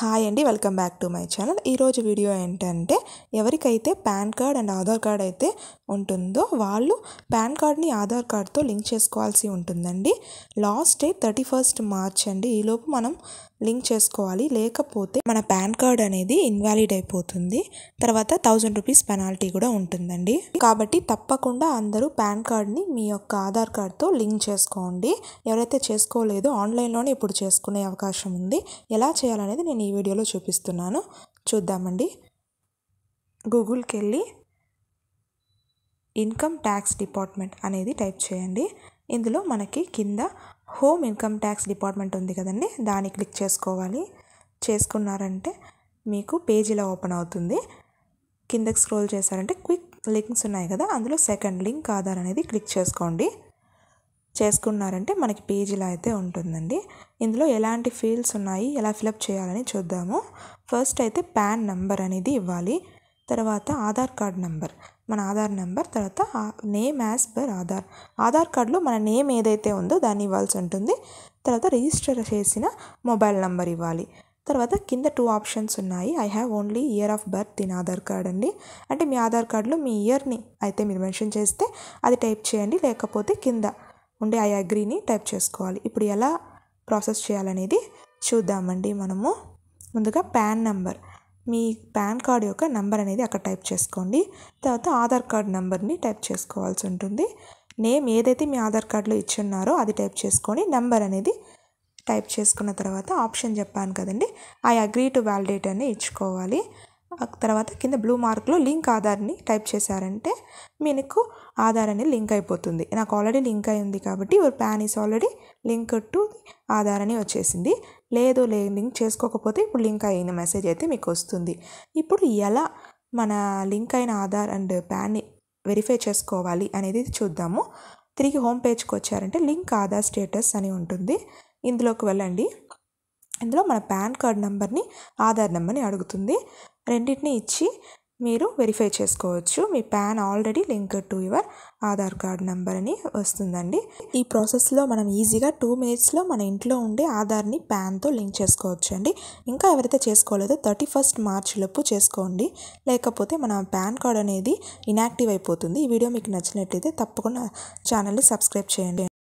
hi అండి welcome back to my channel ఈరోజు video ఏంటంటే ఎవరికైతే PAN card and Aadhaar card అయితే ఉంటుందో వాళ్ళు పాన్ కార్డ్ని ఆధార్ కార్డ్తో లింక్ చేసుకోవాల్సి ఉంటుందండి last date thirty first March అండి ఈలోపు మనం లింక్ చేసుకోవాలి లేకపోతే మన పాన్ కార్డ్ అనేది ఇన్వాలిడ్ అయిపోతుంది తర్వాత థౌజండ్ రూపీస్ పెనాల్టీ కూడా ఉంటుందండి కాబట్టి తప్పకుండా అందరూ పాన్ కార్డ్ని మీ యొక్క ఆధార్ కార్డ్తో లింక్ చేసుకోండి ఎవరైతే చేసుకోలేదో ఆన్లైన్లోనే ఇప్పుడు చేసుకునే అవకాశం ఉంది ఎలా చేయాలనేది నేను వీడియోలో చూపిస్తున్నాను చూద్దామండి గూగుల్కి వెళ్ళి ఇన్కమ్ ట్యాక్స్ డిపార్ట్మెంట్ అనేది టైప్ చేయండి ఇందులో మనకి కింద హోమ్ ఇన్కమ్ ట్యాక్స్ డిపార్ట్మెంట్ ఉంది కదండి దాన్ని క్లిక్ చేసుకోవాలి చేసుకున్నారంటే మీకు పేజీలో ఓపెన్ అవుతుంది కిందకి స్క్రోల్ చేశారంటే క్విక్ లింక్స్ ఉన్నాయి కదా అందులో సెకండ్ లింక్ ఆధార్ అనేది క్లిక్ చేసుకోండి చేసుకున్నారంటే మనకి పేజీలా అయితే ఉంటుందండి ఇందులో ఎలాంటి ఫీల్డ్స్ ఉన్నాయి ఎలా ఫిలప్ చేయాలని చూద్దాము ఫస్ట్ అయితే ప్యాన్ నెంబర్ అనేది ఇవ్వాలి తర్వాత ఆధార్ కార్డ్ నెంబర్ మన ఆధార్ నెంబర్ తర్వాత name as per Aadhaar Aadhaar కార్డులో మన నేమ్ ఏదైతే ఉందో దాన్ని ఇవ్వాల్సి ఉంటుంది తర్వాత రిజిస్టర్ చేసిన మొబైల్ నెంబర్ ఇవ్వాలి తర్వాత కింద టూ ఆప్షన్స్ ఉన్నాయి I have only year of birth in Aadhaar card అండి అంటే మీ ఆధార్ కార్డులో మీ ఇయర్ని అయితే మీరు మెన్షన్ చేస్తే అది టైప్ చేయండి లేకపోతే కింద ఉండే ఐ అగ్రీని టైప్ చేసుకోవాలి ఇప్పుడు ఎలా ప్రాసెస్ చేయాలనేది చూద్దామండి మనము ముందుగా ప్యాన్ నెంబర్ మీ పాన్ కార్డ్ యొక్క నెంబర్ అనేది అక్కడ టైప్ చేసుకోండి తర్వాత ఆధార్ కార్డ్ నెంబర్ని టైప్ చేసుకోవాల్సి ఉంటుంది నేమ్ ఏదైతే మీ ఆధార్ కార్డులో ఇచ్చున్నారో అది టైప్ చేసుకొని నెంబర్ అనేది టైప్ చేసుకున్న తర్వాత ఆప్షన్ చెప్పాను కదండి ఐ అగ్రీ టు వ్యాలిడేట్ అని ఇచ్చుకోవాలి తర్వాత కింద బ్లూ మార్క్లో లింక్ ఆధార్ని టైప్ చేశారంటే మీకు ఆధార్ అనేది లింక్ అయిపోతుంది నాకు ఆల్రెడీ లింక్ అయి ఉంది కాబట్టి your PAN is already link to Aadhaar అని వచ్చేసింది లేదు లే లింక్ చేసుకోకపోతే ఇప్పుడు లింక్ అయిన మెసేజ్ అయితే మీకు వస్తుంది ఇప్పుడు ఎలా మన లింక్ అయిన ఆధార్ అండ్ ప్యాన్ని వెరిఫై చేసుకోవాలి అనేది చూద్దాము తిరిగి హోమ్ పేజ్కి వచ్చారంటే లింక్ ఆధార్ స్టేటస్ అని ఉంటుంది ఇందులోకి వెళ్ళండి ఇందులో మన పాన్ కార్డ్ నెంబర్ని ఆధార్ నెంబర్ని అడుగుతుంది రెండింటిని ఇచ్చి మీరు వెరిఫై చేసుకోవచ్చు మీ PAN already link to your Aadhaar card number అని వస్తుందండి ఈ ప్రాసెస్లో మనం ఈజీగా టూ మినిట్స్లో మన ఇంట్లో ఉండే ఆధార్ని ప్యాన్తో లింక్ చేసుకోవచ్చు అండి ఇంకా ఎవరైతే చేసుకోలేదో థర్టీ ఫస్ట్ లోపు చేసుకోండి లేకపోతే మన ప్యాన్ కార్డ్ అనేది ఇనాక్టివ్ అయిపోతుంది ఈ వీడియో మీకు నచ్చినట్లయితే తప్పకుండా ఛానల్ని సబ్స్క్రైబ్ చేయండి